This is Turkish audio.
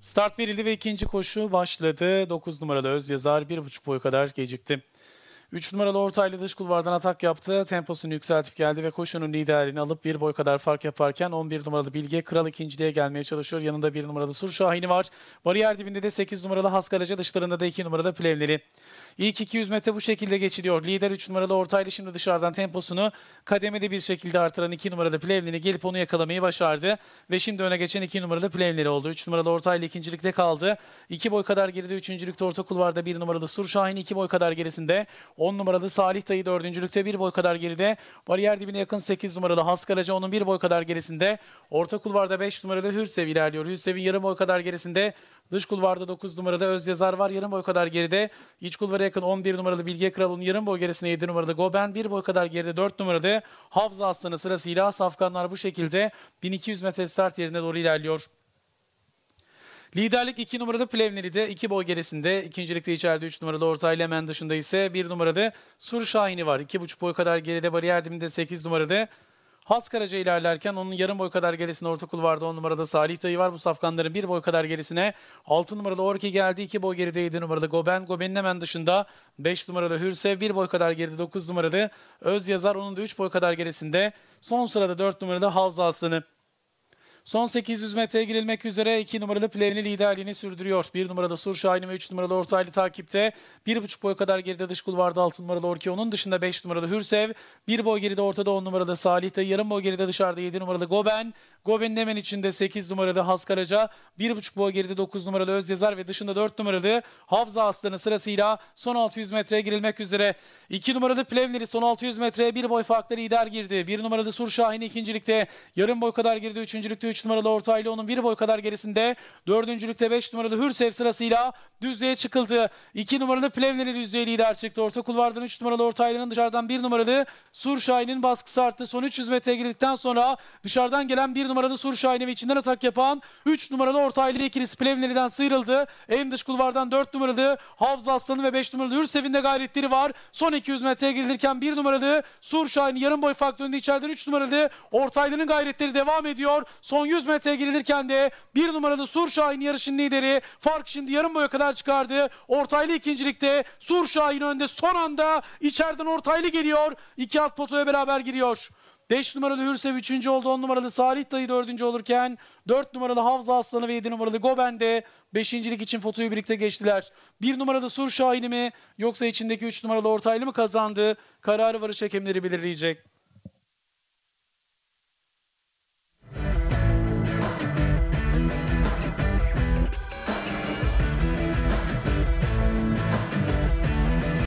Start verildi ve ikinci koşu başladı. 9 numaralı Öz Yazar 1,5 boy kadar gecikti. 3 numaralı ortaylı dış kulvardan atak yaptı. Temposunu yükseltip geldi ve koşunun liderliğini alıp bir boy kadar fark yaparken 11 numaralı Bilge Kral ikinciliğe gelmeye çalışıyor. Yanında 1 numaralı Sur Şahin'i var. Bariyer dibinde de 8 numaralı Haskaraca dışlarında da 2 numaralı Plevleri. İlk 200 metre bu şekilde geçiliyor. Lider 3 numaralı ortaylı şimdi dışarıdan temposunu kademede bir şekilde artıran 2 numaralı Plevleri gelip onu yakalamayı başardı. Ve şimdi öne geçen 2 numaralı Plevleri oldu. 3 numaralı ortaylı ikincilikte kaldı. 2 boy kadar geride 3. orta kulvarda 1 numaralı Sur Şahin 2 boy kadar gerisinde 10 numaralı Salih Dayı dördüncülükte bir boy kadar geride. Bariyer dibine yakın 8 numaralı Haskaraca onun bir boy kadar gerisinde. Orta kulvarda 5 numaralı Hürsev ilerliyor. Hürsev'in yarım boy kadar gerisinde. Dış kulvarda 9 numaralı Öz var. Yarım boy kadar geride. İç kulvara yakın 11 numaralı Bilge Kral'ın yarım boy gerisinde 7 numaralı Goben. Bir boy kadar geride 4 numaralı Havza Aslanı sırasıyla safkanlar bu şekilde 1200 metre start yerine doğru ilerliyor. Liderlik 2 numarada Plevneli'de, 2 boy gerisinde, ikincilikte içeride 3 numaralı Ortaylı hemen dışında ise 1 numarada Sur Şahin'i var. 2,5 boy kadar geride bariyer dibinde 8 numarada Haskaraca ilerlerken onun yarım boy kadar gerisine Ortakul vardı. 10 numarada Salih Dayı var. Bu safkanların bir boy kadar gerisine 6 numaralı Orki geldi. 2 boy geride 7 numaralı Goben. Goben'in hemen dışında 5 numaralı Hürsev. 1 boy kadar geride 9 numaralı Öz Yazar. Onun da 3 boy kadar gerisinde. Son sırada 4 numaralı Havza Aslan'ı. Son 800 metreye girilmek üzere 2 numaralı Plevni liderliğini sürdürüyor. 1 numaralı Sur Şahin ve 3 numaralı Ortaylı takipte. 1,5 boy kadar geride dış kulvarda 6 numaralı Orki. Onun dışında 5 numaralı Hürsev. 1 boy geride ortada 10 numaralı Salih'te. Yarım boy geride dışarıda 7 numaralı Goben. Goben'in hemen içinde 8 numaralı Haskaraca. 1,5 boy geride 9 numaralı Özyazar ve dışında 4 numaralı Havza Aslanı sırasıyla son 600 metreye girilmek üzere. 2 numaralı Plevnili son 600 metreye 1 boy farklı lider girdi. 1 numaralı Sur Şahin ikincilikte. Yarım boy kadar girdi üçüncülükte 3 üç 3 numaralı ortayla onun bir boy kadar gerisinde. Dördüncülükte 5 numaralı Hürsev sırasıyla düzlüğe çıkıldı. 2 numaralı Plevneli düzlüğe lider çıktı. Orta kulvardan 3 numaralı ortaylanın dışarıdan 1 numaralı Surşahin'in baskısı arttı. Son 300 metreye girdikten sonra dışarıdan gelen 1 numaralı Surşahin'e ve içinden atak yapan 3 numaralı ortaylı ikilisi Plevneli'den sıyrıldı. En dış kulvardan 4 numaralı Havz Aslanı ve 5 numaralı Hürsev'in de gayretleri var. Son 200 metreye girilirken 1 numaralı Surşahin yarım boy farklı önde içeriden 3 numaralı ortaylanın gayretleri devam ediyor. Son Son 100 metreye girilirken de bir numaralı Sur Şahin yarışın lideri fark şimdi yarım boya kadar çıkardı. Ortaylı ikincilikte Sur Şahin önde son anda içeriden ortaylı geliyor. İki at potoya beraber giriyor. 5 numaralı Hürsev 3. oldu. 10 numaralı Salih Dayı 4. olurken 4 numaralı Havza Aslanı ve 7 numaralı Goben de 5.lik için fotoyu birlikte geçtiler. 1 numaralı Sur Şahin'i mi yoksa içindeki 3 numaralı Ortaylı mı kazandı? Kararı varış hekimleri belirleyecek.